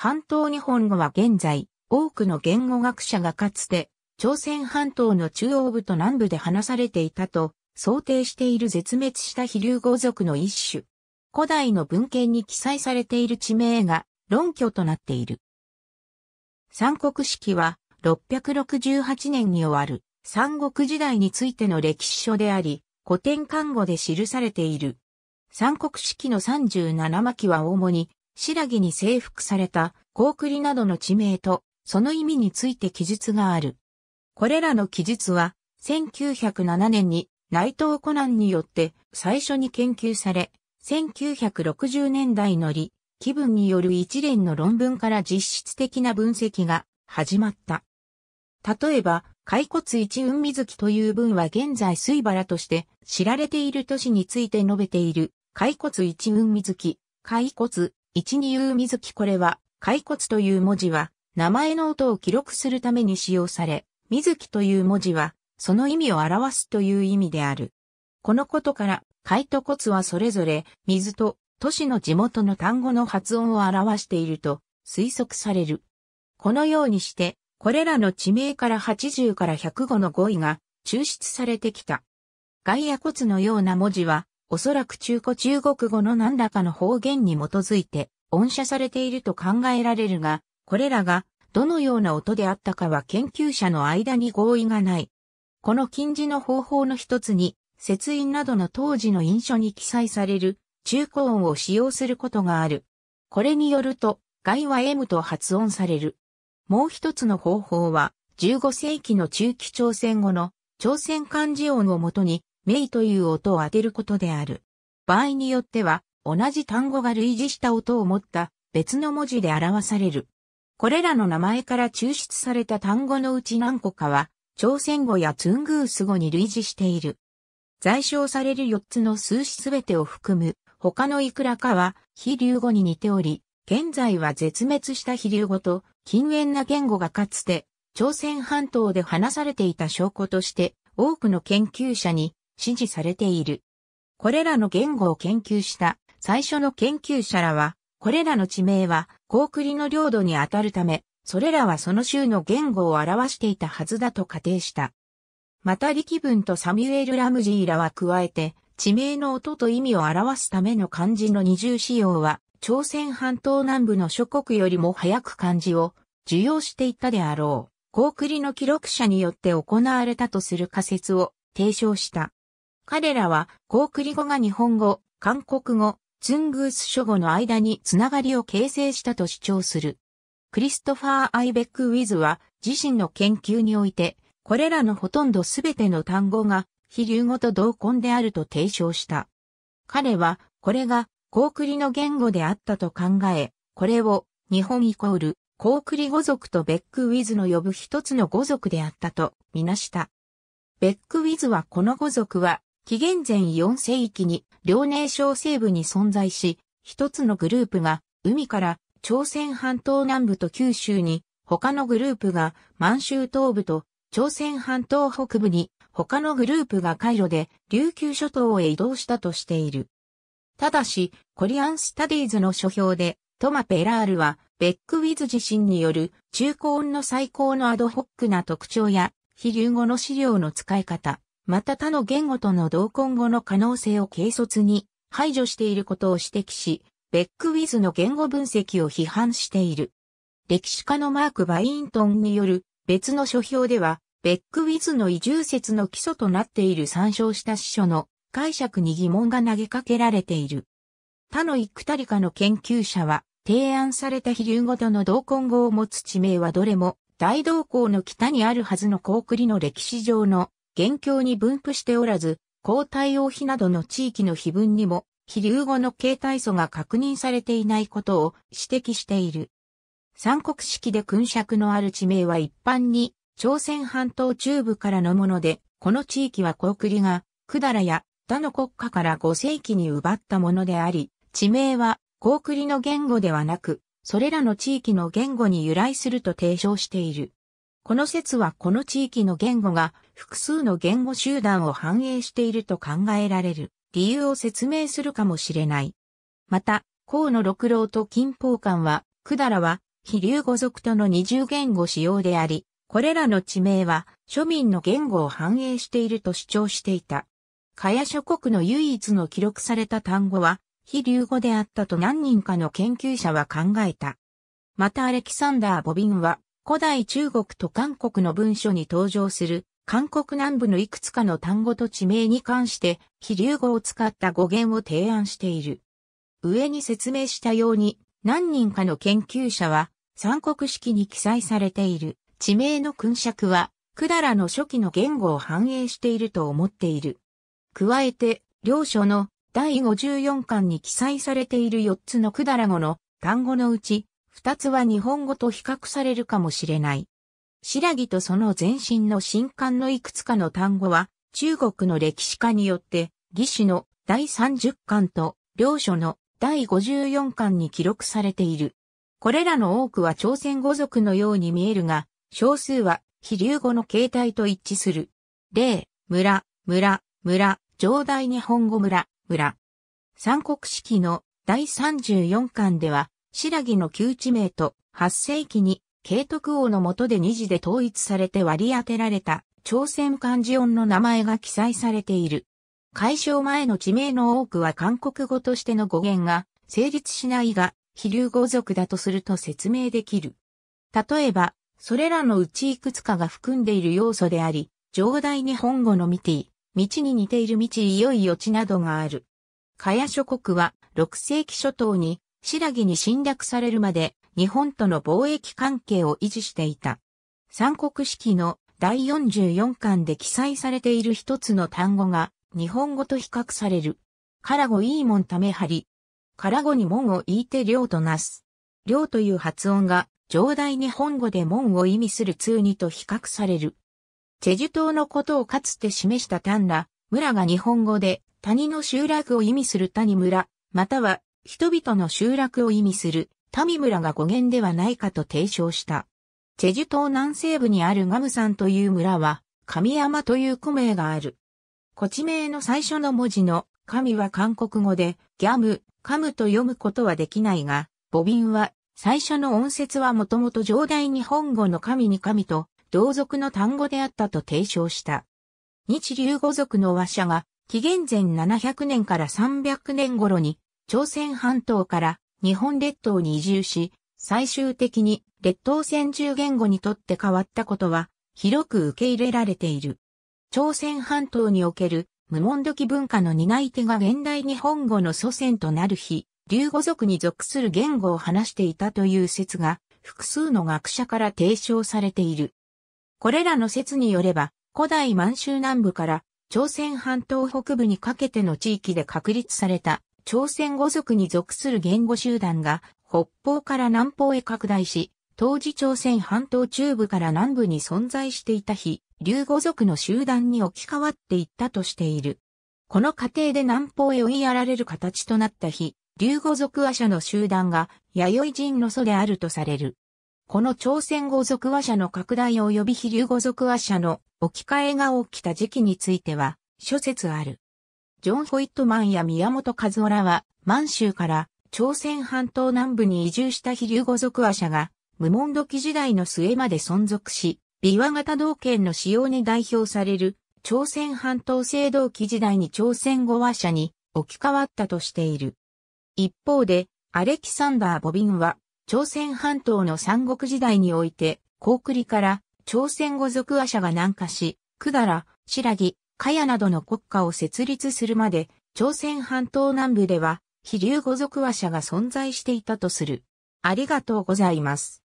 半島日本語は現在、多くの言語学者がかつて、朝鮮半島の中央部と南部で話されていたと、想定している絶滅した飛竜語族の一種。古代の文献に記載されている地名が論拠となっている。三国式は668年に終わる三国時代についての歴史書であり、古典看護で記されている。三国式の37巻は主に白木に征服された、高栗などの地名と、その意味について記述がある。これらの記述は、1907年に内藤コナンによって最初に研究され、1960年代のり、気分による一連の論文から実質的な分析が始まった。例えば、海骨一雲水木という文は現在水原として知られている都市について述べている、海骨一雲水木、海骨一二う。水木これは、骸骨という文字は、名前の音を記録するために使用され、水木という文字は、その意味を表すという意味である。このことから、海と骨はそれぞれ、水と、都市の地元の単語の発音を表していると、推測される。このようにして、これらの地名から80から105の語彙が抽出されてきた。ガイア骨のような文字は、おそらく中古中国語の何らかの方言に基づいて、音写されていると考えられるが、これらがどのような音であったかは研究者の間に合意がない。この禁止の方法の一つに、節印などの当時の印書に記載される中古音を使用することがある。これによると、外は M と発音される。もう一つの方法は、15世紀の中期朝鮮語の朝鮮漢字音をもとにメイという音を当てることである。場合によっては、同じ単語が類似した音を持った別の文字で表される。これらの名前から抽出された単語のうち何個かは、朝鮮語やツングース語に類似している。在称される4つの数詞すべてを含む、他のいくらかは、非流語に似ており、現在は絶滅した非流語と、禁煙な言語がかつて、朝鮮半島で話されていた証拠として、多くの研究者に支持されている。これらの言語を研究した最初の研究者らは、これらの地名は、高リの領土に当たるため、それらはその州の言語を表していたはずだと仮定した。また力文とサミュエル・ラムジーらは加えて、地名の音と意味を表すための漢字の二重使用は、朝鮮半島南部の諸国よりも早く漢字を受容していたであろう。高リの記録者によって行われたとする仮説を提唱した。彼らは、コークリ語が日本語、韓国語、ツングース諸語の間につながりを形成したと主張する。クリストファー・アイベック・ウィズは自身の研究において、これらのほとんどすべての単語が非流語と同根であると提唱した。彼は、これが、コークリの言語であったと考え、これを、日本イコール、コークリ語族とベック・ウィズの呼ぶ一つの語族であったとみなした。ベック・ウィズはこの語族は、紀元前4世紀に遼寧省西部に存在し、一つのグループが海から朝鮮半島南部と九州に、他のグループが満州東部と朝鮮半島北部に、他のグループが海路で琉球諸島へ移動したとしている。ただし、コリアンスタディーズの書評で、トマ・ペラールは、ベックウィズ自身による中高音の最高のアドホックな特徴や、非流語の資料の使い方、また他の言語との同根語の可能性を軽率に排除していることを指摘し、ベックウィズの言語分析を批判している。歴史家のマーク・バイントンによる別の書評では、ベックウィズの移住説の基礎となっている参照した司書の解釈に疑問が投げかけられている。他のイクタリカの研究者は、提案された飛流ごとの同根語を持つ地名はどれも、大同校の北にあるはずの高麗の歴史上の現況に分布しておらず、抗体王妃などの地域の碑文にも、非流語の形態素が確認されていないことを指摘している。三国式で勲爵のある地名は一般に、朝鮮半島中部からのもので、この地域は小栗が、百済や他の国家から5世紀に奪ったものであり、地名は高栗の言語ではなく、それらの地域の言語に由来すると提唱している。この説はこの地域の言語が複数の言語集団を反映していると考えられる理由を説明するかもしれない。また、河野六郎と金宝館は、だらは、非流語族との二重言語使用であり、これらの地名は庶民の言語を反映していると主張していた。カヤ諸国の唯一の記録された単語は、非流語であったと何人かの研究者は考えた。またアレキサンダー・ボビンは、古代中国と韓国の文書に登場する韓国南部のいくつかの単語と地名に関して、非流語を使った語源を提案している。上に説明したように、何人かの研究者は、三国式に記載されている地名の訓釈は、百済の初期の言語を反映していると思っている。加えて、両書の第54巻に記載されている4つの百済語の単語のうち、2つは日本語と比較されるかもしれない。白木とその前身の新刊のいくつかの単語は、中国の歴史家によって、義史の第30巻と、領書の第54巻に記録されている。これらの多くは朝鮮語族のように見えるが、少数は、非流語の形態と一致する。例、村、村、村、上代日本語村、村。三国式の第34巻では、白木の旧地名と8世紀に慶徳王の下で二字で統一されて割り当てられた朝鮮漢字音の名前が記載されている。解消前の地名の多くは韓国語としての語源が成立しないが、非流語族だとすると説明できる。例えば、それらのうちいくつかが含んでいる要素であり、上代日本語のミティ、道に似ている道いよいよ地などがある。カヤ諸国は6世紀初頭に、新羅に侵略されるまで日本との貿易関係を維持していた。三国式の第44巻で記載されている一つの単語が日本語と比較される。からごいいもんためはり。からごに門を言いて領となす。領という発音が上代日本語で門を意味する通にと比較される。チェジュ島のことをかつて示した単ら、村が日本語で谷の集落を意味する谷村、または人々の集落を意味するタミ村が語源ではないかと提唱した。チェジュ島南西部にあるガム山という村は、神山という古名がある。古地名の最初の文字の神は韓国語で、ギャム、カムと読むことはできないが、母ンは、最初の音節はもともと上代日本語の神に神と、同族の単語であったと提唱した。日流語族の和者が、紀元前700年から300年頃に、朝鮮半島から日本列島に移住し、最終的に列島先住言語にとって変わったことは広く受け入れられている。朝鮮半島における無門時文化の担い手が現代日本語の祖先となる日、流語族に属する言語を話していたという説が複数の学者から提唱されている。これらの説によれば、古代満州南部から朝鮮半島北部にかけての地域で確立された朝鮮語族に属する言語集団が北方から南方へ拡大し、当時朝鮮半島中部から南部に存在していた日、竜語族の集団に置き換わっていったとしている。この過程で南方へ追いやられる形となった日、竜語族和者の集団が弥生人の祖であるとされる。この朝鮮語族和者の拡大及び非竜語族和者の置き換えが起きた時期については諸説ある。ジョン・ホイットマンや宮本和夫らは、満州から朝鮮半島南部に移住した飛竜語族話者が、無門土器時代の末まで存続し、琵琶型道圏の使用に代表される、朝鮮半島制銅器時代に朝鮮語話者に置き換わったとしている。一方で、アレキサンダー・ボビンは、朝鮮半島の三国時代において、高栗から朝鮮語族話者が南下し、百済、白木、カヤなどの国家を設立するまで、朝鮮半島南部では、飛竜語族話者が存在していたとする。ありがとうございます。